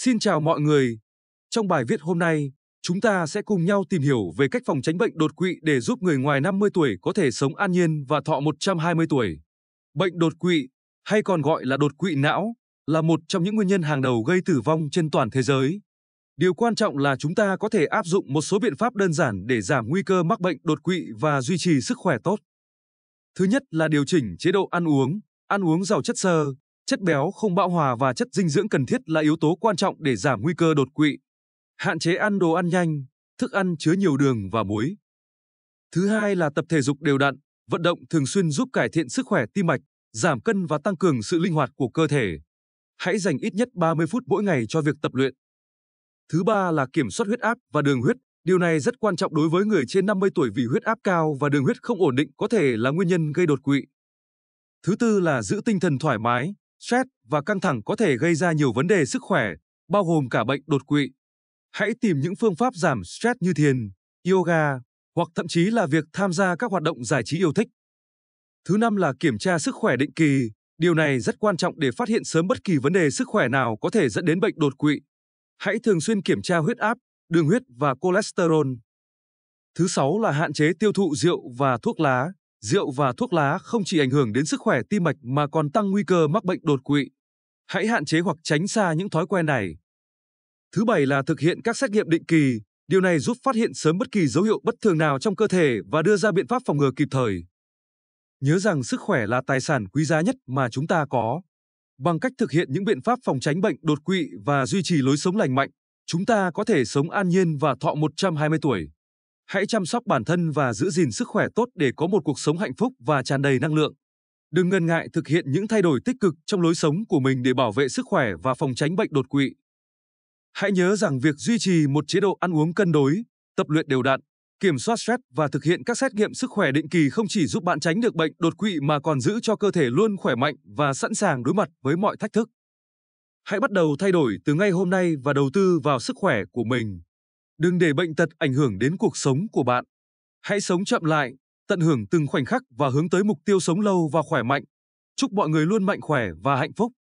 Xin chào mọi người. Trong bài viết hôm nay, chúng ta sẽ cùng nhau tìm hiểu về cách phòng tránh bệnh đột quỵ để giúp người ngoài 50 tuổi có thể sống an nhiên và thọ 120 tuổi. Bệnh đột quỵ, hay còn gọi là đột quỵ não, là một trong những nguyên nhân hàng đầu gây tử vong trên toàn thế giới. Điều quan trọng là chúng ta có thể áp dụng một số biện pháp đơn giản để giảm nguy cơ mắc bệnh đột quỵ và duy trì sức khỏe tốt. Thứ nhất là điều chỉnh chế độ ăn uống, ăn uống giàu chất xơ, chất béo không bão hòa và chất dinh dưỡng cần thiết là yếu tố quan trọng để giảm nguy cơ đột quỵ. Hạn chế ăn đồ ăn nhanh, thức ăn chứa nhiều đường và muối. Thứ hai là tập thể dục đều đặn, vận động thường xuyên giúp cải thiện sức khỏe tim mạch, giảm cân và tăng cường sự linh hoạt của cơ thể. Hãy dành ít nhất 30 phút mỗi ngày cho việc tập luyện. Thứ ba là kiểm soát huyết áp và đường huyết. Điều này rất quan trọng đối với người trên 50 tuổi vì huyết áp cao và đường huyết không ổn định có thể là nguyên nhân gây đột quỵ. Thứ tư là giữ tinh thần thoải mái, stress và căng thẳng có thể gây ra nhiều vấn đề sức khỏe, bao gồm cả bệnh đột quỵ. Hãy tìm những phương pháp giảm stress như thiền, yoga hoặc thậm chí là việc tham gia các hoạt động giải trí yêu thích. Thứ năm là kiểm tra sức khỏe định kỳ. Điều này rất quan trọng để phát hiện sớm bất kỳ vấn đề sức khỏe nào có thể dẫn đến bệnh đột quỵ. Hãy thường xuyên kiểm tra huyết áp, đường huyết và cholesterol. Thứ sáu là hạn chế tiêu thụ rượu và thuốc lá. Rượu và thuốc lá không chỉ ảnh hưởng đến sức khỏe tim mạch mà còn tăng nguy cơ mắc bệnh đột quỵ. Hãy hạn chế hoặc tránh xa những thói quen này. Thứ bảy là thực hiện các xét nghiệm định kỳ, điều này giúp phát hiện sớm bất kỳ dấu hiệu bất thường nào trong cơ thể và đưa ra biện pháp phòng ngừa kịp thời. Nhớ rằng sức khỏe là tài sản quý giá nhất mà chúng ta có. Bằng cách thực hiện những biện pháp phòng tránh bệnh đột quỵ và duy trì lối sống lành mạnh, chúng ta có thể sống an nhiên và thọ 120 tuổi. Hãy chăm sóc bản thân và giữ gìn sức khỏe tốt để có một cuộc sống hạnh phúc và tràn đầy năng lượng. Đừng ngần ngại thực hiện những thay đổi tích cực trong lối sống của mình để bảo vệ sức khỏe và phòng tránh bệnh đột quỵ. Hãy nhớ rằng việc duy trì một chế độ ăn uống cân đối, tập luyện đều đặn, kiểm soát stress và thực hiện các xét nghiệm sức khỏe định kỳ không chỉ giúp bạn tránh được bệnh đột quỵ mà còn giữ cho cơ thể luôn khỏe mạnh và sẵn sàng đối mặt với mọi thách thức. Hãy bắt đầu thay đổi từ ngay hôm nay và đầu tư vào sức khỏe của mình. Đừng để bệnh tật ảnh hưởng đến cuộc sống của bạn. Hãy sống chậm lại, tận hưởng từng khoảnh khắc và hướng tới mục tiêu sống lâu và khỏe mạnh. Chúc mọi người luôn mạnh khỏe và hạnh phúc.